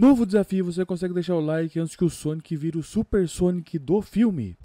Novo desafio, você consegue deixar o like antes que o Sonic vire o Super Sonic do filme.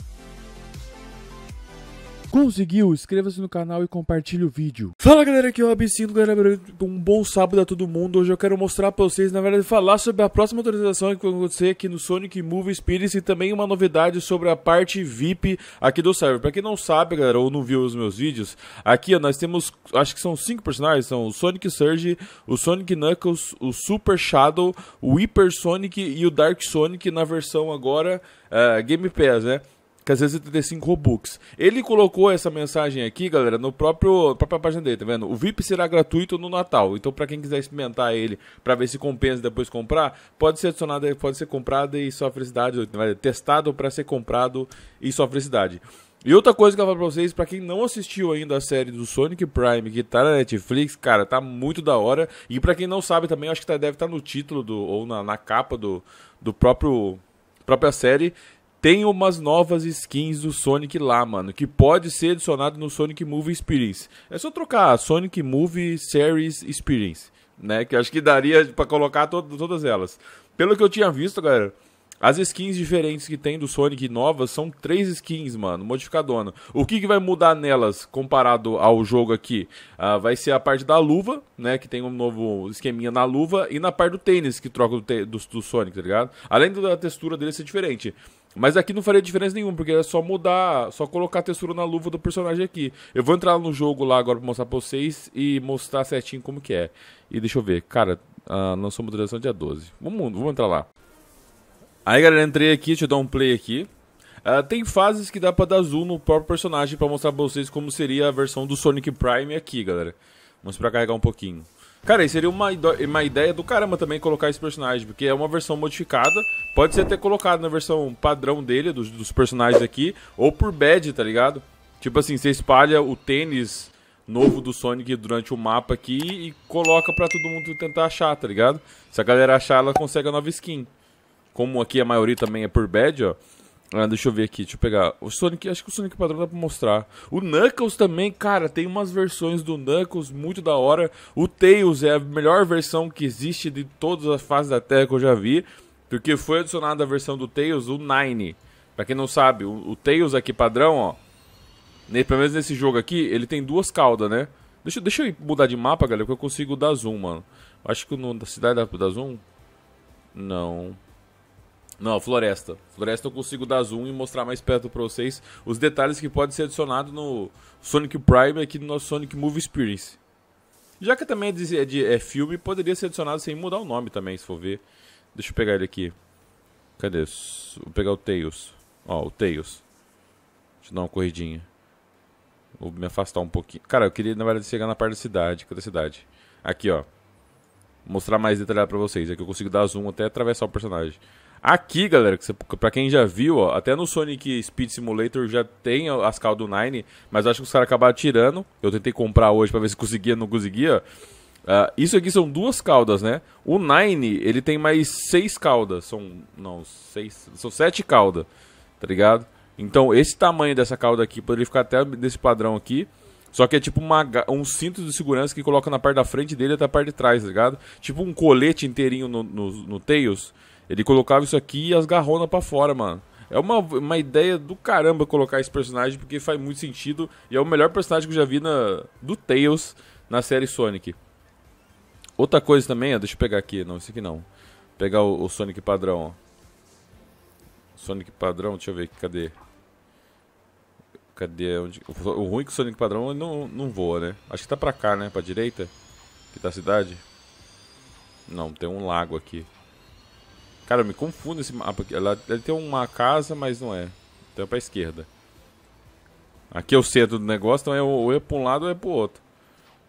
Conseguiu? Inscreva-se no canal e compartilhe o vídeo. Fala galera, aqui é o Absinto, galera. Um bom sábado a todo mundo. Hoje eu quero mostrar pra vocês, na verdade, falar sobre a próxima atualização que vai acontecer aqui no Sonic Movie Spirits e também uma novidade sobre a parte VIP aqui do server. Pra quem não sabe, galera, ou não viu os meus vídeos, aqui ó, nós temos, acho que são cinco personagens, são o Sonic Surge, o Sonic Knuckles, o Super Shadow, o Hyper Sonic e o Dark Sonic na versão agora uh, Game Pass, né? que às vezes é 35 Robux. Ele colocou essa mensagem aqui, galera, no próprio própria página dele, tá vendo? O VIP será gratuito no Natal. Então, para quem quiser experimentar ele, para ver se compensa depois comprar, pode ser adicionado, pode ser comprado e só felicidade, testado para ser comprado e só felicidade. E outra coisa que eu vou falar pra vocês, pra quem não assistiu ainda a série do Sonic Prime, que tá na Netflix, cara, tá muito da hora. E pra quem não sabe também, acho que tá, deve estar tá no título do, ou na, na capa do, do próprio própria série, tem umas novas skins do Sonic lá, mano, que pode ser adicionado no Sonic Movie Experience. É só trocar Sonic Movie Series Experience, né? Que acho que daria para colocar to todas elas. Pelo que eu tinha visto, galera, as skins diferentes que tem do Sonic novas são três skins, mano, modificadona. O que, que vai mudar nelas comparado ao jogo aqui? Ah, vai ser a parte da luva, né? Que tem um novo esqueminha na luva. E na parte do tênis que troca do, do, do Sonic, tá ligado? Além da textura dele ser diferente. Mas aqui não faria diferença nenhuma, porque é só mudar, só colocar a textura na luva do personagem aqui. Eu vou entrar no jogo lá agora pra mostrar pra vocês e mostrar certinho como que é. E deixa eu ver, cara, uh, ah, sou moderação dia 12. Vamos, vamos entrar lá. Aí galera, entrei aqui, deixa eu dar um play aqui. Uh, tem fases que dá pra dar zoom no próprio personagem pra mostrar pra vocês como seria a versão do Sonic Prime aqui, galera. Vamos pra carregar um pouquinho. Cara, e seria uma, uma ideia do caramba também colocar esse personagem, porque é uma versão modificada. Pode ser até colocado na versão padrão dele, dos, dos personagens aqui, ou por badge, tá ligado? Tipo assim, você espalha o tênis novo do Sonic durante o mapa aqui e coloca pra todo mundo tentar achar, tá ligado? Se a galera achar, ela consegue a nova skin. Como aqui a maioria também é por badge, ó. Ah, deixa eu ver aqui, deixa eu pegar. O Sonic, acho que o Sonic padrão dá pra mostrar. O Knuckles também, cara, tem umas versões do Knuckles muito da hora. O Tails é a melhor versão que existe de todas as fases da Terra que eu já vi. Porque foi adicionada a versão do Tails, o Nine. Pra quem não sabe, o, o Tails aqui padrão, ó. Ne, pelo menos nesse jogo aqui, ele tem duas caudas, né? Deixa, deixa eu mudar de mapa, galera, porque eu consigo dar zoom, mano. Acho que no, na cidade dá pra dar zoom? Não. Não, floresta. Floresta eu consigo dar zoom e mostrar mais perto pra vocês os detalhes que pode ser adicionado no Sonic Prime aqui no nosso Sonic Movie Experience. Já que também é, de, é, de, é filme, poderia ser adicionado sem mudar o nome também, se for ver. Deixa eu pegar ele aqui. Cadê? Vou pegar o Tails. Ó, o Tails. Deixa eu dar uma corridinha. Vou me afastar um pouquinho. Cara, eu queria, na verdade, chegar na parte da cidade. Cadê a cidade? Aqui, ó. Vou mostrar mais detalhado pra vocês. É que eu consigo dar zoom até atravessar o personagem. Aqui, galera, para quem já viu, ó, até no Sonic Speed Simulator já tem as cal do Nine, mas acho que os caras acabaram tirando. Eu tentei comprar hoje para ver se conseguia, não conseguia. Uh, isso aqui são duas caudas, né? O Nine, ele tem mais seis caudas. São. Não, seis. São sete caudas. Tá ligado? Então, esse tamanho dessa cauda aqui poderia ficar até desse padrão aqui. Só que é tipo uma, um cinto de segurança que coloca na parte da frente dele até a parte de trás, tá ligado? Tipo um colete inteirinho no, no, no Tails. Ele colocava isso aqui e as garronas pra fora, mano. É uma, uma ideia do caramba colocar esse personagem, porque faz muito sentido. E é o melhor personagem que eu já vi na, do Tails na série Sonic. Outra coisa também, ó, deixa eu pegar aqui. Não, esse aqui não. Vou pegar o, o, Sonic padrão, ó. Sonic padrão, deixa eu ver aqui, cadê? Cadê? Onde... O ruim é que o Sonic padrão não, não voa, né? Acho que tá pra cá, né? Pra direita. Que tá a cidade. Não, tem um lago aqui. Cara, eu me confundo esse mapa aqui. Ela, tem uma casa, mas não é. Então é pra esquerda. Aqui é o centro do negócio, então é ou é pra um lado ou é pro outro.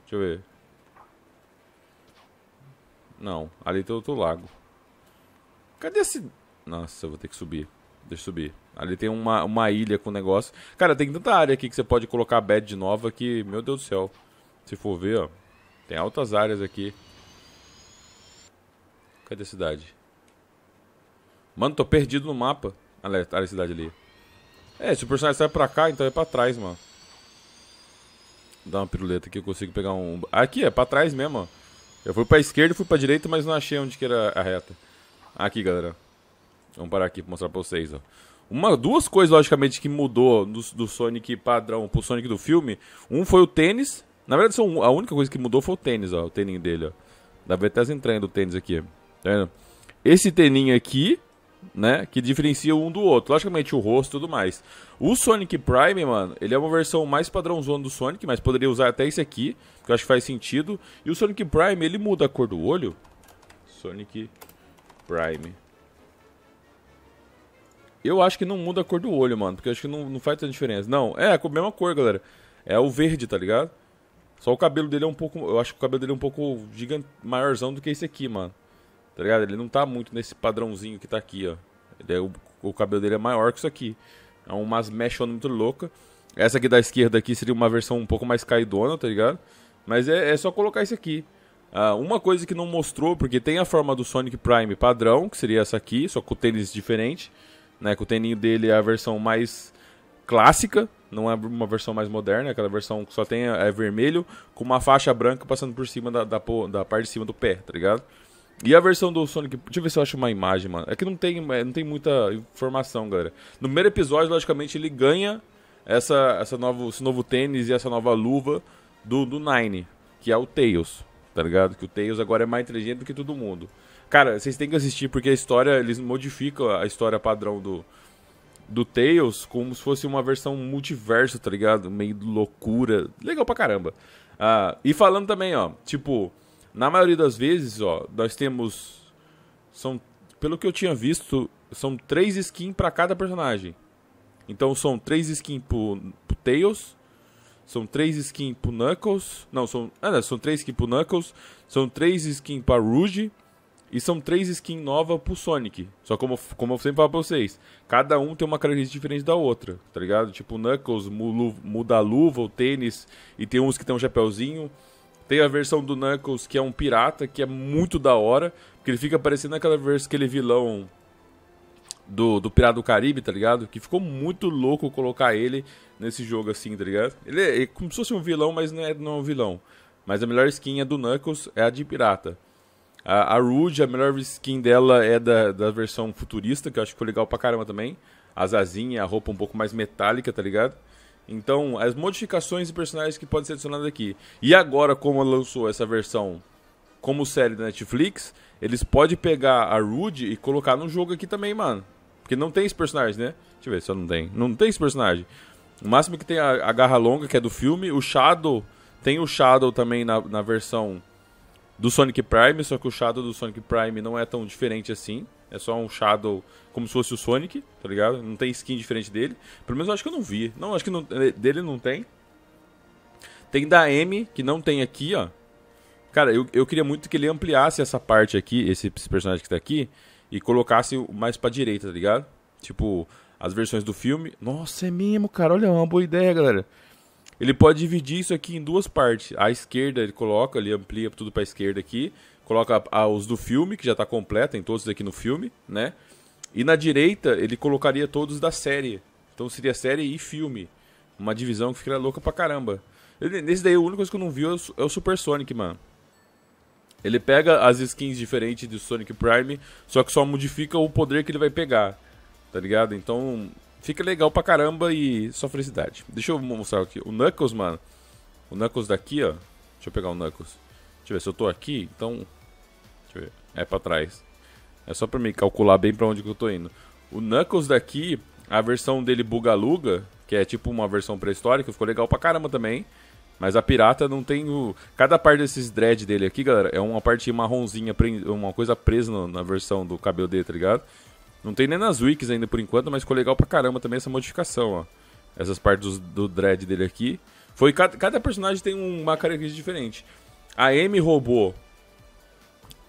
Deixa eu ver. Não, ali tem outro lago. Cadê esse... Nossa, eu vou ter que subir. Deixa eu subir. Ali tem uma, uma ilha com negócio. Cara, tem tanta área aqui que você pode colocar bed nova que... Meu Deus do céu. Se for ver, ó. Tem altas áreas aqui. Cadê a cidade? Mano, tô perdido no mapa. Olha a cidade ali. É, se o personagem sai pra cá, então é pra trás, mano. Dá uma piruleta aqui, eu consigo pegar um... Aqui, é pra trás mesmo, ó. Eu fui pra esquerda, fui pra direita, mas não achei onde que era a reta. Aqui, galera. Vamos parar aqui pra mostrar pra vocês, ó. Uma, duas coisas, logicamente, que mudou do, do Sonic padrão pro Sonic do filme. Um foi o tênis. Na verdade, são, a única coisa que mudou foi o tênis, ó. O tênis dele, ó. Dá pra ver até as entranhas do tênis aqui. Tá vendo? Esse teninho aqui né? Que diferencia um do outro. Logicamente, o rosto e tudo mais. O Sonic Prime, mano, ele é uma versão mais padrãozona do Sonic, mas poderia usar até esse aqui, que eu acho que faz sentido. E o Sonic Prime, ele muda a cor do olho. Sonic Prime. Eu acho que não muda a cor do olho, mano, porque eu acho que não, não faz tanta diferença. Não, é a mesma cor, galera. É o verde, tá ligado? Só o cabelo dele é um pouco. Eu acho que o cabelo dele é um pouco gigante, maiorzão do que esse aqui, mano. Tá ligado? Ele não tá muito nesse padrãozinho que tá aqui, ó. É, o, o, cabelo dele é maior que isso aqui. É umas mechas muito louca. Essa aqui da esquerda aqui seria uma versão um pouco mais caidona, tá ligado? Mas é, é só colocar isso aqui. Ah, uma coisa que não mostrou, porque tem a forma do Sonic Prime padrão, que seria essa aqui, só com o tênis diferente. Né? o tênis dele é a versão mais clássica, não é uma versão mais moderna, é aquela versão que só tem é vermelho, com uma faixa branca passando por cima da, da, da parte de cima do pé, tá ligado? E a versão do Sonic. Deixa eu ver se eu acho uma imagem, mano. É que não tem, é, não tem muita informação, galera. No primeiro episódio, logicamente, ele ganha essa, essa novo, esse novo tênis e essa nova luva do, do Nine, que é o Tails, tá ligado? Que o Tails agora é mais inteligente do que todo mundo. Cara, vocês têm que assistir porque a história, eles modificam a história padrão do, do Tails como se fosse uma versão multiverso, tá ligado? Meio loucura. Legal pra caramba. Ah, e falando também, ó, tipo, na maioria das vezes, ó, nós temos são pelo que eu tinha visto, são três skins para cada personagem. Então são três skins pro, pro Tails, são três skins pro Knuckles, não, são, ah, não, são três skins pro Knuckles, são três skins para Rouge e são três skins novas pro Sonic. Só como, como eu sempre falo pra vocês, cada um tem uma característica diferente da outra, tá ligado? Tipo, o Knuckles muda a luva, o tênis, e tem uns que tem um chapéuzinho, tem a versão do Knuckles, que é um pirata, que é muito da hora. Porque ele fica parecendo aquela versão, aquele vilão do, do Pirata do Caribe, tá ligado? Que ficou muito louco colocar ele nesse jogo assim, tá ligado? Ele é, é como se fosse um vilão, mas não é, não é um vilão. Mas a melhor skin é do Knuckles, é a de pirata. A, a Rude, a melhor skin dela é da, da versão futurista, que eu acho que foi legal pra caramba também. As asinhas, a roupa um pouco mais metálica, tá ligado? Então, as modificações e personagens que podem ser adicionados aqui. E agora, como lançou essa versão como série da Netflix, eles podem pegar a Rude e colocar no jogo aqui também, mano. Porque não tem esse personagem, né? Deixa eu ver se eu não tem. Não tem esse personagem. O máximo que tem a, a Garra Longa, que é do filme. O Shadow, tem o Shadow também na, na versão do Sonic Prime, só que o Shadow do Sonic Prime não é tão diferente assim. É só um Shadow como se fosse o Sonic, tá ligado? Não tem skin diferente dele. Pelo menos eu acho que eu não vi. Não, acho que não, é, dele não tem. Tem da M, que não tem aqui, ó. Cara, eu, eu queria muito que ele ampliasse essa parte aqui, esse, esse personagem que tá aqui, e colocasse mais pra direita, tá ligado? Tipo, as versões do filme. Nossa, é mesmo, cara. Olha, é uma boa ideia, galera. Ele pode dividir isso aqui em duas partes. A esquerda ele coloca, ele amplia tudo para esquerda aqui coloca os do filme, que já está completo, tem todos aqui no filme, né? E na direita ele colocaria todos da série. Então seria série e filme. Uma divisão que ficaria louca pra caramba. Ele, nesse daí, a única coisa que eu não vi é o, é o Super Sonic, mano. Ele pega as skins diferentes do Sonic Prime, só que só modifica o poder que ele vai pegar. Tá ligado? Então, fica legal pra caramba e só felicidade. Deixa eu mostrar aqui. O Knuckles, mano. O Knuckles daqui, ó. Deixa eu pegar o Knuckles. Deixa eu ver se eu tô aqui. Então, Deixa eu ver. É pra trás. É só pra me calcular bem pra onde que eu tô indo. O Knuckles daqui, a versão dele Bugaluga, que é tipo uma versão pré-histórica, ficou legal pra caramba também. Mas a pirata não tem o. Cada parte desses dread dele aqui, galera, é uma parte marronzinha, uma coisa presa na versão do cabelo dele, tá ligado? Não tem nem nas wikis ainda por enquanto, mas ficou legal pra caramba também essa modificação, ó. Essas partes do, do dread dele aqui. Foi cada, cada personagem tem uma característica diferente. A M robô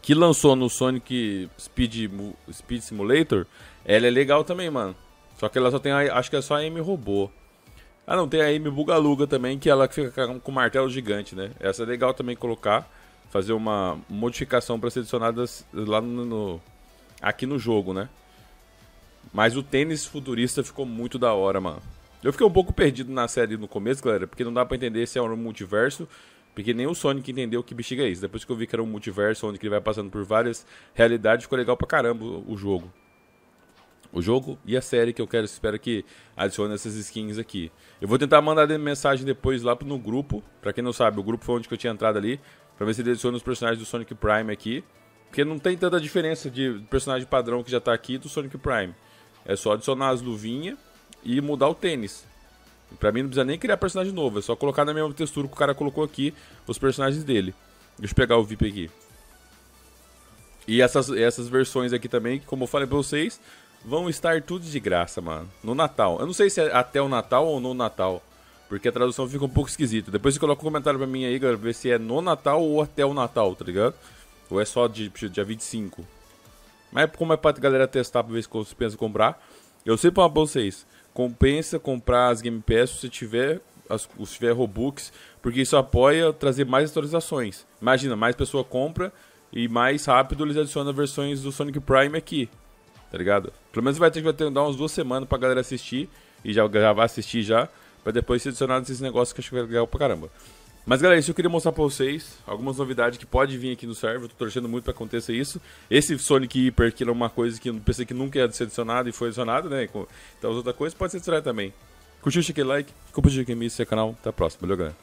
que lançou no Sonic Speed, Speed Simulator, ela é legal também, mano. Só que ela só tem a, acho que é só a M robô. Ah, não, tem a M Bugaluga também, que ela fica com martelo gigante, né? Essa é legal também colocar, fazer uma modificação para ser adicionada lá no, no, aqui no jogo, né? Mas o tênis futurista ficou muito da hora, mano. Eu fiquei um pouco perdido na série no começo, galera, porque não dá para entender se é um multiverso porque nem o Sonic entendeu que bexiga é isso. Depois que eu vi que era um multiverso onde ele vai passando por várias realidades, ficou legal pra caramba o jogo. O jogo e a série que eu quero, espero que adicione essas skins aqui. Eu vou tentar mandar mensagem depois lá no grupo. Pra quem não sabe, o grupo foi onde eu tinha entrado ali. Pra ver se ele adiciona os personagens do Sonic Prime aqui. Porque não tem tanta diferença de personagem padrão que já tá aqui do Sonic Prime. É só adicionar as luvinhas e mudar o tênis. Pra mim não precisa nem criar personagem novo, é só colocar na mesma textura que o cara colocou aqui os personagens dele. Deixa eu pegar o VIP aqui. E essas, essas versões aqui também, como eu falei pra vocês, vão estar tudo de graça, mano. No Natal. Eu não sei se é até o Natal ou no Natal. Porque a tradução fica um pouco esquisita. Depois você coloca um comentário pra mim aí, galera, ver se é no Natal ou até o Natal, tá ligado? Ou é só de, de tipo, dia 25. Mas como é pra galera testar pra ver se pensa comprar, eu sei pra vocês. Compensa comprar as Game Pass se tiver, as, se tiver Robux, porque isso apoia trazer mais atualizações. Imagina, mais pessoa compra e mais rápido eles adicionam versões do Sonic Prime aqui. Tá ligado? Pelo menos vai ter que dar umas duas semanas pra galera assistir. E já, gravar assistir já. Pra depois ser adicionado esses negócios que eu acho que vai legal pra caramba. Mas galera, isso eu queria mostrar pra vocês. Algumas novidades que pode vir aqui no server. Tô torcendo muito pra acontecer isso. Esse Sonic Hyper, que era é uma coisa que eu pensei que nunca ia ser adicionado e foi adicionado, né? Então as outras coisas pode ser adicionado também. Curtiu, chequei like, compartilha aqui no seu canal. Até a próxima. Valeu, galera.